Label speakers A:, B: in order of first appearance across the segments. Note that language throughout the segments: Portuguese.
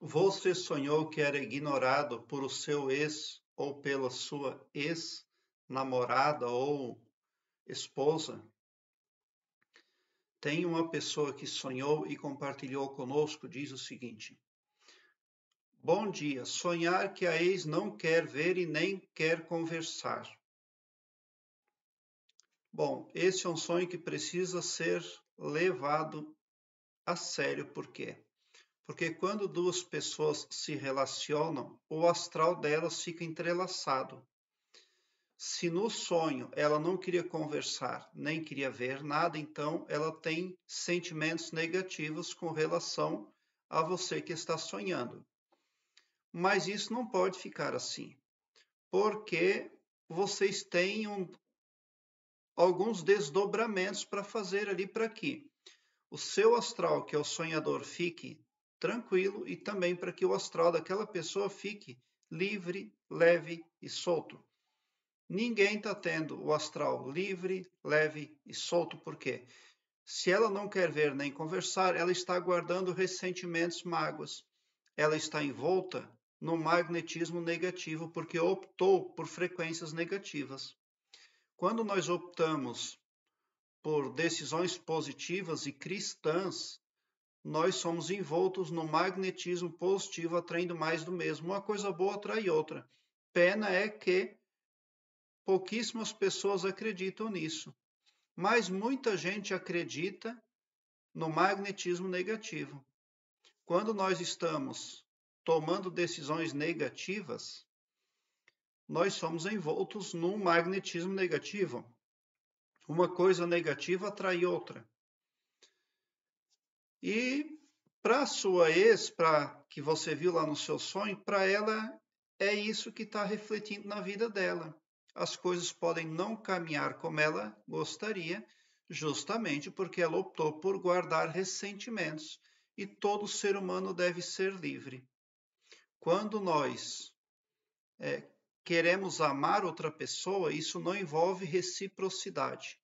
A: Você sonhou que era ignorado por o seu ex ou pela sua ex-namorada ou esposa? Tem uma pessoa que sonhou e compartilhou conosco, diz o seguinte: Bom dia, sonhar que a ex não quer ver e nem quer conversar. Bom, esse é um sonho que precisa ser levado a sério, porque porque quando duas pessoas se relacionam, o astral delas fica entrelaçado. Se no sonho ela não queria conversar, nem queria ver nada, então ela tem sentimentos negativos com relação a você que está sonhando. Mas isso não pode ficar assim, porque vocês têm um, alguns desdobramentos para fazer ali para que o seu astral, que é o sonhador, fique tranquilo e também para que o astral daquela pessoa fique livre, leve e solto. Ninguém está tendo o astral livre, leve e solto, porque se ela não quer ver nem conversar, ela está guardando ressentimentos, mágoas. Ela está envolta no magnetismo negativo, porque optou por frequências negativas. Quando nós optamos por decisões positivas e cristãs, nós somos envoltos no magnetismo positivo, atraindo mais do mesmo. Uma coisa boa atrai outra. Pena é que pouquíssimas pessoas acreditam nisso. Mas muita gente acredita no magnetismo negativo. Quando nós estamos tomando decisões negativas, nós somos envoltos num magnetismo negativo. Uma coisa negativa atrai outra. E para sua ex, para que você viu lá no seu sonho, para ela é isso que está refletindo na vida dela. As coisas podem não caminhar como ela gostaria, justamente porque ela optou por guardar ressentimentos e todo ser humano deve ser livre. Quando nós é, queremos amar outra pessoa, isso não envolve reciprocidade,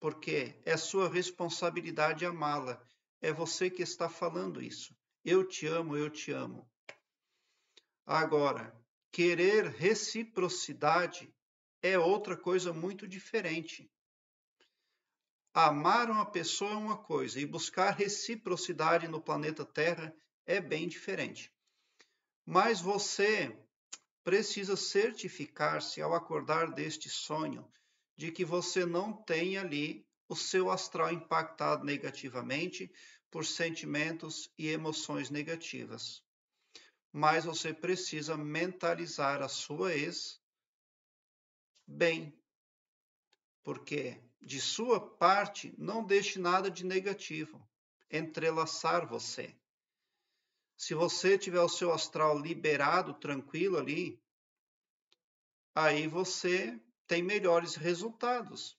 A: porque é sua responsabilidade amá-la é você que está falando isso. Eu te amo, eu te amo. Agora, querer reciprocidade é outra coisa muito diferente. Amar uma pessoa é uma coisa e buscar reciprocidade no planeta Terra é bem diferente. Mas você precisa certificar-se ao acordar deste sonho de que você não tem ali o seu astral impactado negativamente, por sentimentos e emoções negativas. Mas você precisa mentalizar a sua ex bem, porque de sua parte não deixe nada de negativo entrelaçar você. Se você tiver o seu astral liberado, tranquilo ali, aí você tem melhores resultados.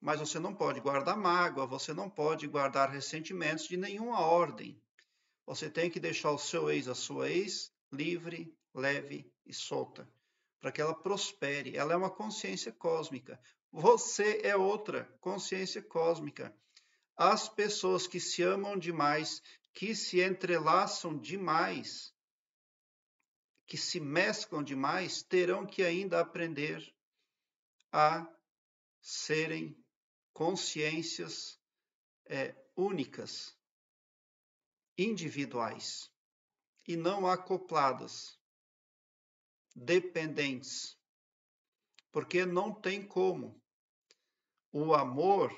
A: Mas você não pode guardar mágoa, você não pode guardar ressentimentos de nenhuma ordem. Você tem que deixar o seu ex, a sua ex, livre, leve e solta, para que ela prospere. Ela é uma consciência cósmica. Você é outra consciência cósmica. As pessoas que se amam demais, que se entrelaçam demais, que se mesclam demais, terão que ainda aprender a serem consciências é, únicas, individuais e não acopladas, dependentes, porque não tem como. O amor,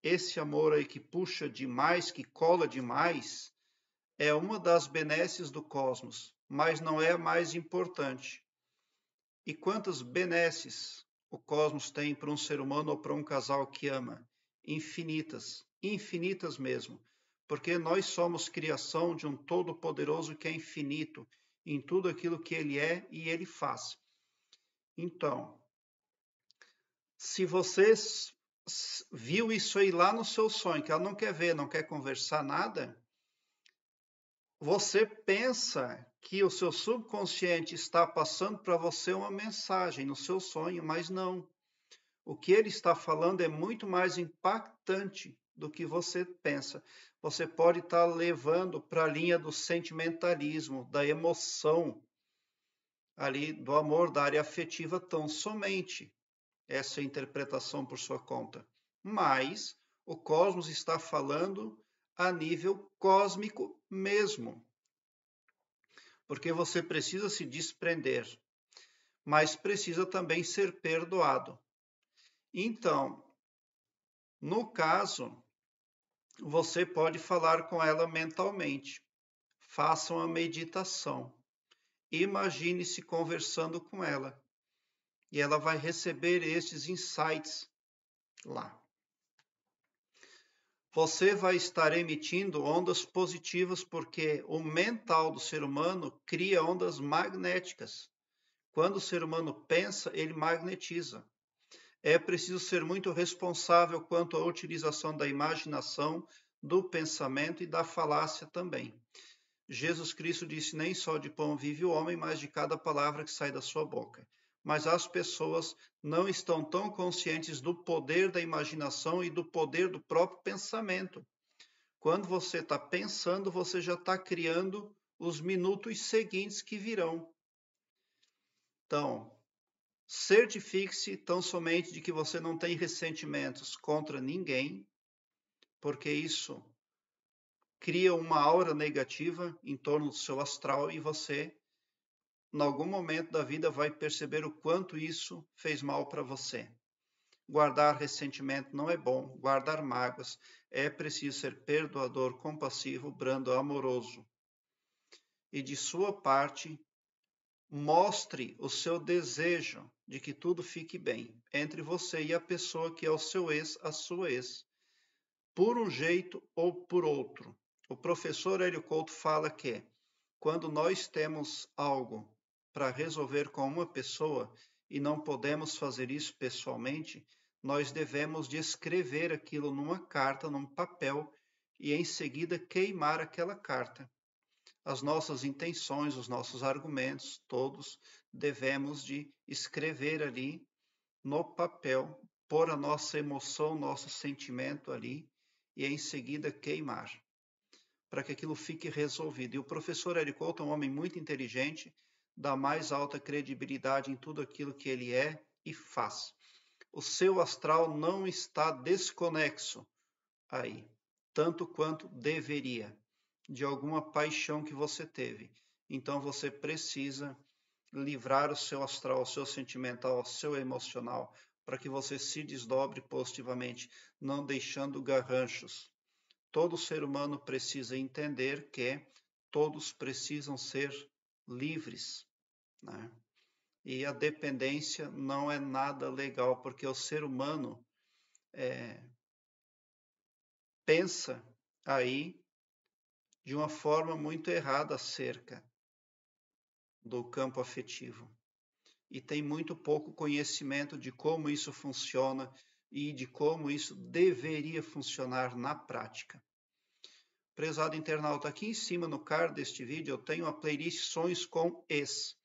A: esse amor aí que puxa demais, que cola demais, é uma das benesses do cosmos, mas não é a mais importante. E quantas benesses o cosmos tem para um ser humano ou para um casal que ama? Infinitas, infinitas mesmo, porque nós somos criação de um Todo-Poderoso que é infinito em tudo aquilo que ele é e ele faz. Então, se você viu isso aí lá no seu sonho, que ela não quer ver, não quer conversar nada, você pensa que o seu subconsciente está passando para você uma mensagem no seu sonho, mas não. O que ele está falando é muito mais impactante do que você pensa. Você pode estar tá levando para a linha do sentimentalismo, da emoção, ali do amor, da área afetiva tão somente. Essa é interpretação por sua conta. Mas o cosmos está falando a nível cósmico mesmo porque você precisa se desprender, mas precisa também ser perdoado. Então, no caso, você pode falar com ela mentalmente. Faça uma meditação. Imagine-se conversando com ela. E ela vai receber estes insights lá você vai estar emitindo ondas positivas, porque o mental do ser humano cria ondas magnéticas. Quando o ser humano pensa, ele magnetiza. É preciso ser muito responsável quanto à utilização da imaginação, do pensamento e da falácia também. Jesus Cristo disse: Nem só de pão vive o homem, mas de cada palavra que sai da sua boca mas as pessoas não estão tão conscientes do poder da imaginação e do poder do próprio pensamento. Quando você está pensando, você já está criando os minutos seguintes que virão. Então, certifique-se tão somente de que você não tem ressentimentos contra ninguém, porque isso cria uma aura negativa em torno do seu astral e você em algum momento da vida vai perceber o quanto isso fez mal para você. Guardar ressentimento não é bom, guardar mágoas é preciso ser perdoador, compassivo, brando, amoroso. E de sua parte, mostre o seu desejo de que tudo fique bem entre você e a pessoa que é o seu ex, a sua ex, por um jeito ou por outro. O professor Hélio Couto fala que quando nós temos algo para resolver com uma pessoa e não podemos fazer isso pessoalmente, nós devemos escrever aquilo numa carta, num papel e em seguida queimar aquela carta. As nossas intenções, os nossos argumentos, todos devemos de escrever ali no papel, pôr a nossa emoção, nosso sentimento ali e em seguida queimar, para que aquilo fique resolvido. E o professor Eric Couto é um homem muito inteligente, da mais alta credibilidade em tudo aquilo que ele é e faz. O seu astral não está desconexo aí, tanto quanto deveria, de alguma paixão que você teve. Então você precisa livrar o seu astral, o seu sentimental, o seu emocional, para que você se desdobre positivamente, não deixando garranchos. Todo ser humano precisa entender que todos precisam ser livres. Né? E a dependência não é nada legal, porque o ser humano é, pensa aí de uma forma muito errada acerca do campo afetivo. E tem muito pouco conhecimento de como isso funciona e de como isso deveria funcionar na prática. Prezado internauta, aqui em cima no card deste vídeo eu tenho a playlist Sonhos com Ex.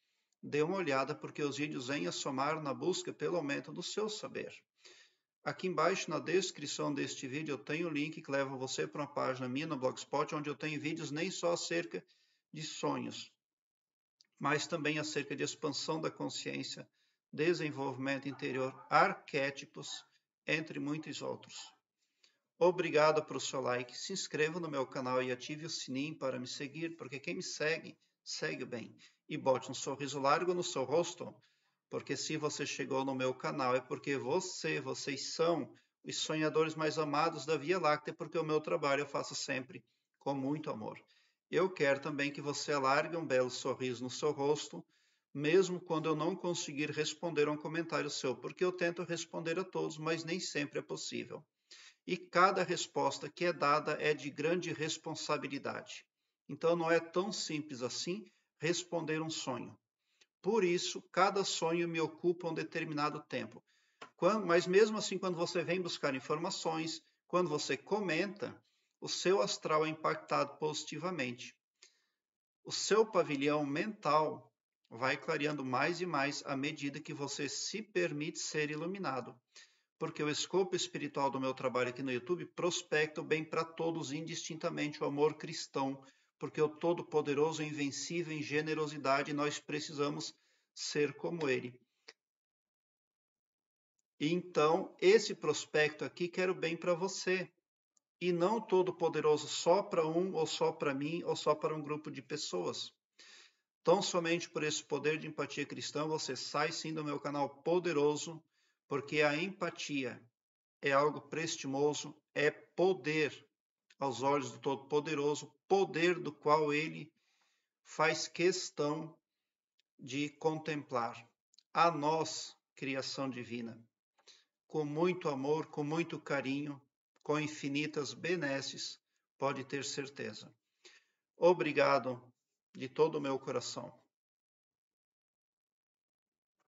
A: Dê uma olhada porque os vídeos vêm a somar na busca pelo aumento do seu saber. Aqui embaixo na descrição deste vídeo eu tenho o link que leva você para uma página minha no Blogspot, onde eu tenho vídeos nem só acerca de sonhos, mas também acerca de expansão da consciência, desenvolvimento interior, arquétipos, entre muitos outros. Obrigado por seu like, se inscreva no meu canal e ative o sininho para me seguir, porque quem me segue, segue bem e bote um sorriso largo no seu rosto, porque se você chegou no meu canal é porque você, vocês são os sonhadores mais amados da Via Láctea, porque o meu trabalho eu faço sempre com muito amor. Eu quero também que você largue um belo sorriso no seu rosto, mesmo quando eu não conseguir responder a um comentário seu, porque eu tento responder a todos, mas nem sempre é possível. E cada resposta que é dada é de grande responsabilidade. Então não é tão simples assim responder um sonho. Por isso, cada sonho me ocupa um determinado tempo. Quando, mas mesmo assim, quando você vem buscar informações, quando você comenta, o seu astral é impactado positivamente. O seu pavilhão mental vai clareando mais e mais à medida que você se permite ser iluminado. Porque o escopo espiritual do meu trabalho aqui no YouTube prospecta o bem para todos indistintamente, o amor cristão porque o Todo-Poderoso é invencível em generosidade e nós precisamos ser como Ele. Então, esse prospecto aqui quero bem para você. E não todo-poderoso só para um, ou só para mim, ou só para um grupo de pessoas. Tão somente por esse poder de empatia cristã, você sai sim do meu canal poderoso, porque a empatia é algo prestimoso, é poder aos olhos do Todo-Poderoso, poder do qual ele faz questão de contemplar. A nós, criação divina, com muito amor, com muito carinho, com infinitas benesses, pode ter certeza. Obrigado de todo o meu coração.